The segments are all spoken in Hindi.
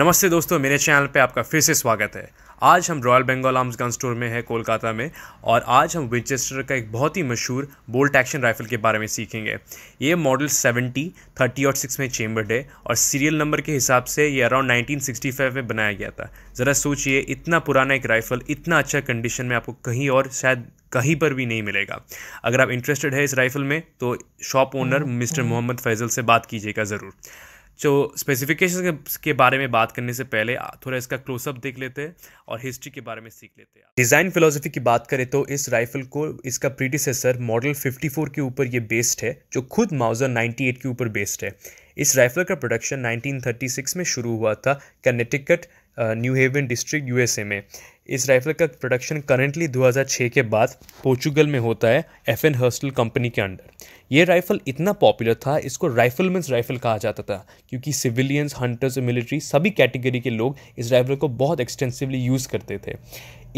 नमस्ते दोस्तों मेरे चैनल पे आपका फिर से स्वागत है आज हम royal Bengal arms gun store में है कोलकाता में और आज हम विंचेस्टर का एक बहुत ही मशहूर बोल्ट एक्शन राइफल के बारे में सीखेंगे ये मॉडल 70 30 और सिक्स में चेम्बर्ड है और सीरियल नंबर के हिसाब से ये अराउंड 1965 में बनाया गया था ज़रा सोचिए इतना पुराना एक राइफल इतना अच्छा कंडीशन में आपको कहीं और शायद कहीं पर भी नहीं मिलेगा अगर आप इंटरेस्टेड है इस राइफल में तो shop owner mister Mohammed Faizal से बात कीजिएगा ज़रूर जो स्पेसिफिकेशन के बारे में बात करने से पहले थोड़ा इसका क्लोजअप देख लेते हैं और हिस्ट्री के बारे में सीख लेते हैं डिज़ाइन फिलोसफी की बात करें तो इस राइफल को इसका प्रीडिसेसर मॉडल 54 के ऊपर ये बेस्ड है जो खुद माउजर 98 के ऊपर बेस्ड है इस राइफल का प्रोडक्शन 1936 में शुरू हुआ था Connecticut New Haven district USA में इस राइफ़ल का प्रोडक्शन करेंटली 2006 के बाद पोर्चुगल में होता है एफ एन हर्स्टल कंपनी के अंडर ये राइफ़ल इतना पॉपुलर था इसको राइफ़ल मीन्स राइफ़ल कहा जाता था क्योंकि सिविलियंस हंटर्स और मिलिट्री सभी कैटेगरी के लोग इस राइफ़ल को बहुत एक्सटेंसिवली यूज़ करते थे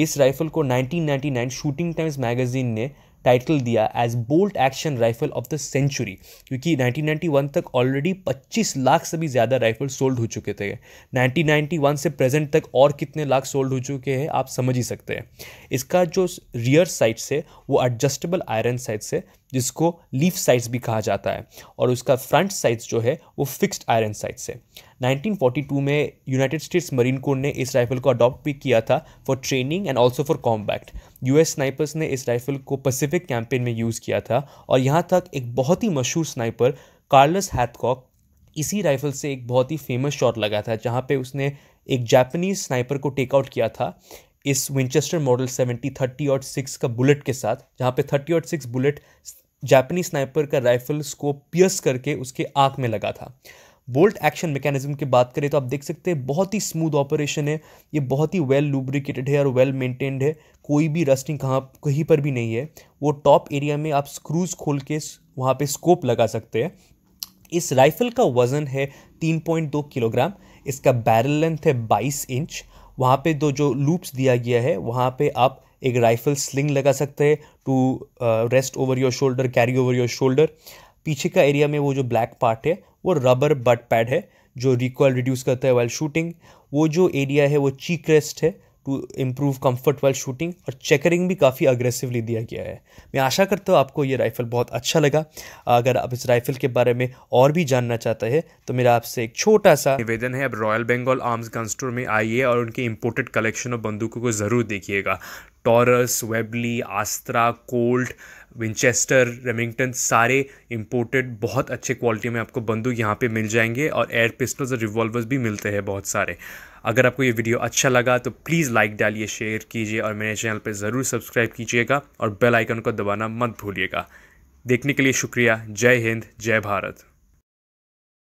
इस राइफ़ल को 1999 शूटिंग टाइम्स मैगज़ीन ने टाइटल दिया as bolt action rifle of the century क्योंकि 1991 तक ऑलरेडी 25 लाख से भी ज़्यादा राइफल सोल्ड हो चुके थे 1991 से प्रेजेंट तक और कितने लाख सोल्ड हो चुके हैं आप समझ ही सकते हैं इसका जो रियर साइड से वो एडजस्टेबल आयरन साइड से जिसको लीफ साइट्स भी कहा जाता है और उसका फ्रंट साइज जो है वो फिक्स्ड आयरन साइज है 1942 में यूनाइटेड स्टेट्स मरीन कोर ने इस राइफल को अडॉप्ट भी किया था for training and also for combat US snipers ने इस राइफल को पैसिफिक कैंपेन में यूज़ किया था और यहाँ तक एक बहुत ही मशहूर स्नाइपर कार्लस हैथकॉक इसी राइफल से एक बहुत ही फेमस शॉट लगा था जहाँ पे उसने एक जापानीज स्नाइपर को टेकआउट किया था इस विंचेस्टर मॉडल सेवेंटी थर्टी और सिक्स का बुलेट के साथ जहाँ पे थर्टी और सिक्स बुलेट जापानी स्नाइपर का राइफल स्कोप पियर्स करके उसके आँख में लगा था बोल्ट एक्शन मैकेनिज्म की बात करें तो आप देख सकते हैं बहुत ही स्मूथ ऑपरेशन है ये बहुत ही वेल लुब्रिकेटेड है और वेल मेंटेन्ड है कोई भी रस्टिंग कहाँ कहीं पर भी नहीं है वो टॉप एरिया में आप स्क्रूज खोल के वहाँ पे स्कोप लगा सकते हैं इस राइफल का वज़न है 3.2 किलोग्राम इसका बैरल लेंथ है 22 इंच वहाँ पे दो जो लूप्स दिया गया है वहाँ पे आप एक राइफल स्लिंग लगा सकते हैं to rest over your shoulder carry over your shoulder पीछे का एरिया में वो जो ब्लैक पार्ट है वो रबर बट पैड है जो रिकॉयल रिड्यूस करता है वाइल शूटिंग वो जो एरिया है वो चीक रेस्ट है to improve comfort while shooting और चेकरिंग भी काफ़ी अग्रेसिवली दिया गया है मैं आशा करता हूँ आपको ये राइफ़ल बहुत अच्छा लगा अगर आप इस राइफ़ल के बारे में और भी जानना चाहते हैं तो मेरा आपसे एक छोटा सा निवेदन है अब royal Bengal arms gun store में आइए और उनके इम्पोर्टेड कलेक्शन और बंदूकों को ज़रूर देखिएगा Taurus Webley Astra Colt Winchester Remington सारे इंपोर्टेड बहुत अच्छे क्वालिटी में आपको बंदूक यहाँ पे मिल जाएंगे और एयर पिस्टल्स और रिवॉल्वर्स भी मिलते हैं बहुत सारे अगर आपको ये वीडियो अच्छा लगा तो प्लीज़ लाइक डालिए शेयर कीजिए और मेरे चैनल पर ज़रूर सब्सक्राइब कीजिएगा और बेल आइकन को दबाना मत भूलिएगा देखने के लिए शुक्रिया जय हिंद जय भारत